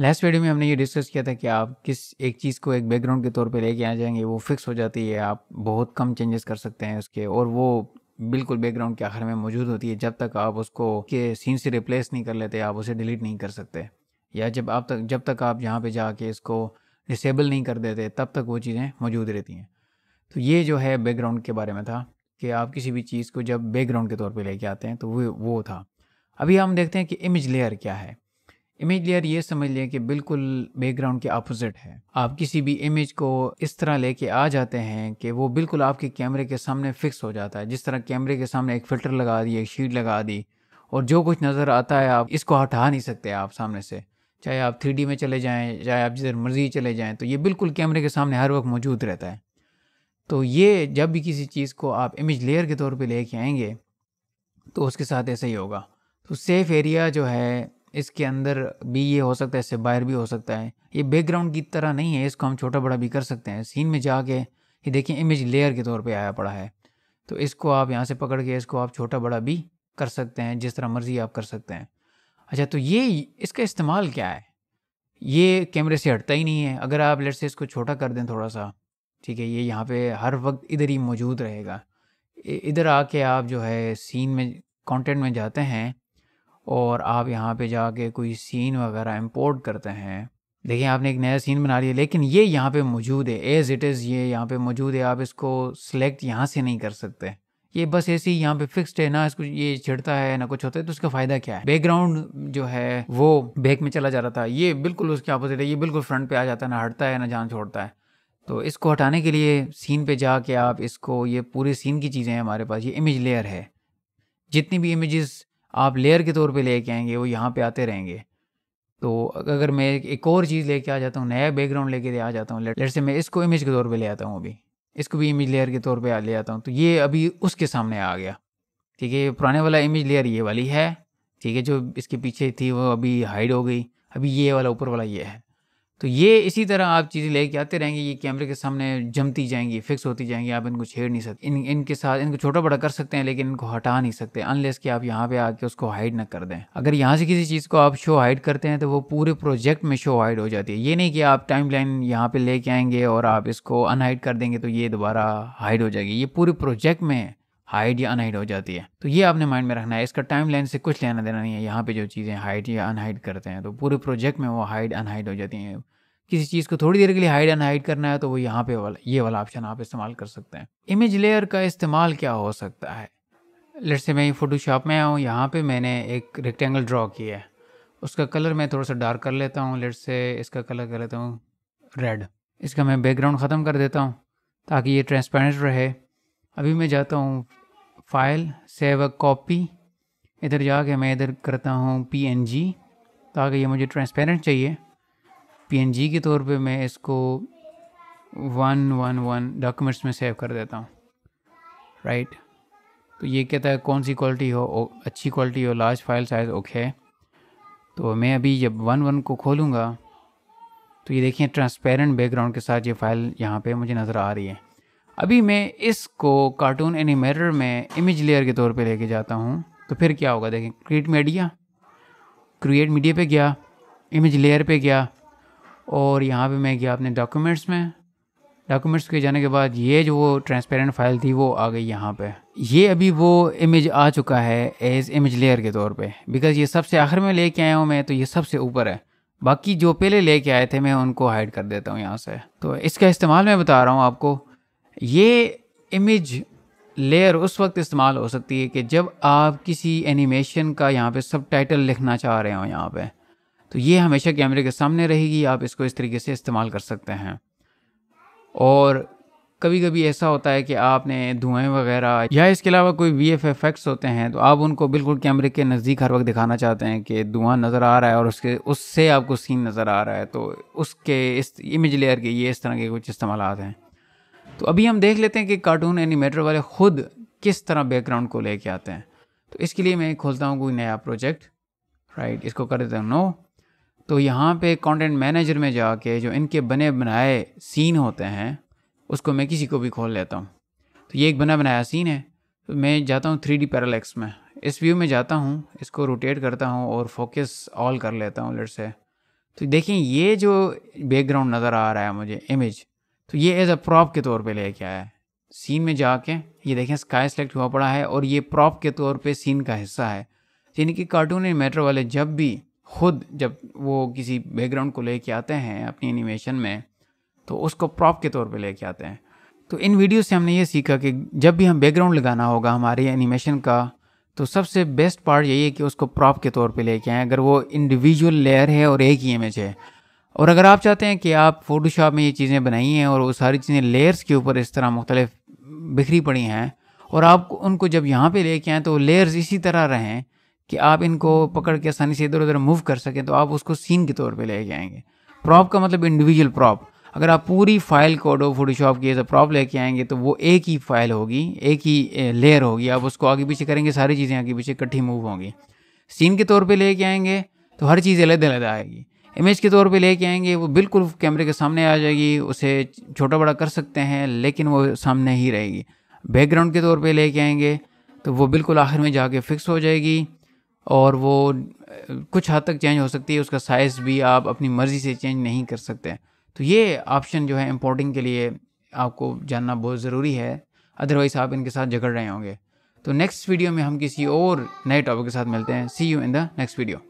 Last video में हमने ये डिस्कस किया था कि आप किस एक चीज़ को एक बैकग्राउंड के तौर पे लेके आ जाएंगे वो फिक्स हो जाती है आप बहुत कम चेंजेस कर सकते हैं उसके और वो बिल्कुल बैकग्राउंड के आखिर में मौजूद होती है जब तक आप उसको के सीन से रिप्लेस नहीं कर लेते आप उसे डिलीट नहीं कर सकते या जब आप तक जब तक आप यहाँ पर जाके इसको डिसेबल नहीं कर देते तब तक वो चीज़ें मौजूद रहती हैं तो ये जो है बैकग्राउंड के बारे में था कि आप किसी भी चीज़ को जब बैकग्राउंड के तौर पर लेके आते हैं तो वो वो था अभी हम देखते हैं कि इमेज लेयर क्या है इमेज लेयर ये समझ लें कि बिल्कुल बैकग्राउंड के अपोजिट है आप किसी भी इमेज को इस तरह लेके आ जाते हैं कि वो बिल्कुल आपके कैमरे के सामने फिक्स हो जाता है जिस तरह कैमरे के सामने एक फ़िल्टर लगा दी एक शीट लगा दी और जो कुछ नज़र आता है आप इसको हटा नहीं सकते आप सामने से चाहे आप थ्री में चले जाएँ चाहे आप जिधर मर्जी चले जाएँ तो ये बिल्कुल कैमरे के सामने हर वक्त मौजूद रहता है तो ये जब भी किसी चीज़ को आप इमेज लेयर के तौर ले कर आएंगे तो उसके साथ ऐसा ही होगा तो सेफ़ एरिया जो है इसके अंदर भी ये हो सकता है इससे बाहर भी हो सकता है ये बैकग्राउंड की तरह नहीं है इसको हम छोटा बड़ा भी कर सकते हैं सीन में जाके ये देखिए इमेज लेयर के तौर पे आया पड़ा है तो इसको आप यहाँ से पकड़ के इसको आप छोटा बड़ा भी कर सकते हैं जिस तरह मर्ज़ी आप कर सकते हैं अच्छा तो ये इसका इस्तेमाल क्या है ये कैमरे से हटता ही नहीं है अगर आप लेट से इसको छोटा कर दें थोड़ा सा ठीक है ये यहाँ पर हर वक्त इधर ही मौजूद रहेगा इधर आके आप जो है सीन में कॉन्टेंट में जाते हैं और आप यहाँ पे जाके कोई सीन वगैरह इम्पोर्ट करते हैं देखिए आपने एक नया सीन बना लिया लेकिन ये यहाँ पे मौजूद है एज इट इज़ ये यहाँ पे मौजूद है आप इसको सिलेक्ट यहाँ से नहीं कर सकते ये बस ऐसे ही यहाँ पे फिक्स्ड है ना इसको ये छिड़ता है ना कुछ होता है तो उसका फायदा क्या है बैकग्राउंड जो है वो बैक में चला जा रहा था ये बिल्कुल उसके अपोजिट है ये बिल्कुल फ्रंट पे आ जाता है ना हटता है ना जान छोड़ता है तो इसको हटाने के लिए सीन पे जाके आप इसको ये पूरे सीन की चीज़ें हैं हमारे पास ये इमेज लेयर है जितनी भी इमेजेस आप लेयर के तौर पे लेके आएंगे वो यहाँ पे आते रहेंगे तो अगर मैं एक और चीज़ लेके आ जाता हूँ नया बैकग्राउंड लेके आ जाता हूँ लेट से मैं इसको इमेज के तौर पर ले आता हूँ अभी इसको भी इमेज लेयर के तौर पर ले आता हूँ तो ये अभी उसके सामने आ गया ठीक है पुराने वाला इमेज लेयर ये वाली है ठीक है जो इसके पीछे थी वो अभी हाइड हो गई अभी ये वाला ऊपर वाला ये है तो ये इसी तरह आप चीज़ें लेके आते रहेंगे ये कैमरे के सामने जमती जाएंगी फिक्स होती जाएंगी आप इनको छेड़ नहीं सकते इन इनके साथ इनको छोटा बड़ा कर सकते हैं लेकिन इनको हटा नहीं सकते अनलेस कि आप यहाँ पे आके उसको हाइड ना कर दें अगर यहाँ से किसी चीज़ को आप शो हाइड करते हैं तो वो पूरे प्रोजेक्ट में शो हाइड हो जाती है ये नहीं कि आप टाइम लाइन यहाँ पर लेके आएंगे और आप इसको अनहाइड कर देंगे तो ये दोबारा हाइड हो जाएगी ये पूरे प्रोजेक्ट में है हाइट या अनहाइट हो जाती है तो ये आपने माइंड में रखना है इसका टाइम लाइन से कुछ लेना देना नहीं है यहाँ पे जो चीज़ें हाइट या अनहाइट करते हैं तो पूरे प्रोजेक्ट में वो हाइट अनहाइड हो जाती हैं किसी चीज़ को थोड़ी देर के लिए हाइड एंड हाइड करना है तो वो यहाँ पे वाला ये वाला ऑप्शन आप इस्तेमाल कर सकते हैं इमेज लेयर का इस्तेमाल क्या हो सकता है लेट से मैं फोटोशॉप में आया हूँ यहाँ पे मैंने एक रेक्टेंगल ड्रॉ किया है उसका कलर मैं थोड़ा सा डार्क कर लेता हूँ लेट से इसका कलर कर लेता हूँ रेड इसका मैं बैकग्राउंड ख़त्म कर देता हूँ ताकि ये ट्रांसपेरेंट रहे अभी मैं जाता हूँ फाइल सेव अ कॉपी इधर जाके मैं इधर करता हूँ पी एन जी ताकि ये मुझे ट्रांसपेरेंट चाहिए पी एन जी के तौर पे मैं इसको वन वन वन डॉक्यूमेंट्स में सेव कर देता हूँ राइट right. तो ये कहता है कौन सी क्वालिटी हो अच्छी क्वालिटी हो लार्ज फाइल साइज़ ओके तो मैं अभी जब वन वन को खोलूँगा तो ये देखिए ट्रांसपेरेंट बैकग्राउंड के साथ ये फाइल यहाँ पे मुझे नज़र आ रही है अभी मैं इसको कार्टून एनिमेटर में इमेज लेयर के तौर पे लेके जाता हूँ तो फिर क्या होगा देखें क्रिएट मीडिया क्रिएट मीडिया पे गया इमेज लेयर पे गया और यहाँ पे मैं गया अपने डॉक्यूमेंट्स में डॉक्यूमेंट्स के जाने के बाद ये जो वो ट्रांसपेरेंट फाइल थी वो आ गई यहाँ पे ये अभी वो इमेज आ चुका है एज इमेज लेयर के तौर पे बिकॉज़ ये सबसे आखिर में लेके आया हूँ मैं तो ये सबसे ऊपर है बाकी जो पहले लेके आए थे मैं उनको हाइड कर देता हूँ यहाँ से तो इसका इस्तेमाल मैं बता रहा हूँ आपको ये इमेज लेयर उस वक्त इस्तेमाल हो सकती है कि जब आप किसी एनिमेशन का यहाँ पे सब टाइटल लिखना चाह रहे हो यहाँ पे तो ये हमेशा कैमरे के सामने रहेगी आप इसको इस तरीके से इस्तेमाल कर सकते हैं और कभी कभी ऐसा होता है कि आपने धुएँ वगैरह या इसके अलावा कोई वी एफ एफेक्ट्स होते हैं तो आप उनको बिल्कुल कैमरे के नज़दीक हर वक्त दिखाना चाहते हैं कि धुआं नज़र आ रहा है और उसके उससे आपको सीन नज़र आ रहा है तो उसके इस इमेज लेयर के ये इस तरह के कुछ इस्तेमाल हैं तो अभी हम देख लेते हैं कि कार्टून एनिमेटर वाले खुद किस तरह बैकग्राउंड को लेके आते हैं तो इसके लिए मैं खोलता हूँ कोई नया प्रोजेक्ट राइट इसको कर देता हूँ नो तो यहाँ पे कंटेंट मैनेजर में जाके जो इनके बने बनाए सीन होते हैं उसको मैं किसी को भी खोल लेता हूँ तो ये एक बना बनाया सीन है तो मैं जाता हूँ थ्री डी पैरालेक्स में इस व्यू में जाता हूँ इसको रोटेट करता हूँ और फोकस ऑल कर लेता हूँ लेट से तो देखिए ये जो बैकग्राउंड नज़र आ रहा है मुझे इमेज तो ये एज अ प्रॉप के तौर पे लेके आया है सीन में जाके ये देखें स्काई सेलेक्ट हुआ पड़ा है और ये प्रॉप के तौर पे सीन का हिस्सा है यानी कि कार्टून एनिमेटर वाले जब भी खुद जब वो किसी बैकग्राउंड को लेके आते हैं अपनी एनिमेशन में तो उसको प्रॉप के तौर पे लेके आते हैं तो इन वीडियो से हमने ये सीखा कि जब भी हम बैकग्राउंड लगाना होगा हमारे एनिमेशन का तो सबसे बेस्ट पार्ट यही है कि उसको प्रॉप के तौर पे लेके आएँ अगर वो इंडिविजुअल लेयर है और एक ही इमेज है और अगर आप चाहते हैं कि आप फ़ोटोशॉप में ये चीज़ें बनाई हैं और वो सारी चीज़ें लेयर्स के ऊपर इस तरह मुख्तलिफ बिखरी पड़ी हैं और आप उनको जब यहाँ पे लेके आएँ तो लेयर्स इसी तरह रहें कि आप इनको पकड़ के आसानी से इधर उधर मूव कर सकें तो आप उसको सीन के तौर पे लेके आएंगे प्रॉप का मतलब इंडिविजुअल प्रॉप अगर आप पूरी फाइल को डो फोटोशॉप की एज अ प्रॉप लेके आएंगे तो वो एक ही फाइल होगी एक ही लेयर होगी आप उसको आगे पीछे करेंगे सारी चीज़ें आगे पीछे इकट्ठी मूव होंगी सीन के तौर पर लेके आएंगे तो हर चीज़ अलग अलग आएगी इमेज के तौर पे लेके आएंगे वो बिल्कुल कैमरे के सामने आ जाएगी उसे छोटा बड़ा कर सकते हैं लेकिन वो सामने ही रहेगी बैकग्राउंड के तौर पे लेके आएंगे तो वो बिल्कुल आखिर में जाके फ़िक्स हो जाएगी और वो कुछ हद तक चेंज हो सकती है उसका साइज़ भी आप अपनी मर्ज़ी से चेंज नहीं कर सकते तो ये ऑप्शन जो है इम्पोर्टिंग के लिए आपको जानना बहुत ज़रूरी है अदरवाइज़ आप इनके साथ झगड़ रहे होंगे तो नेक्स्ट वीडियो में हम किसी और नए टॉपिक के साथ मिलते हैं see you in the next video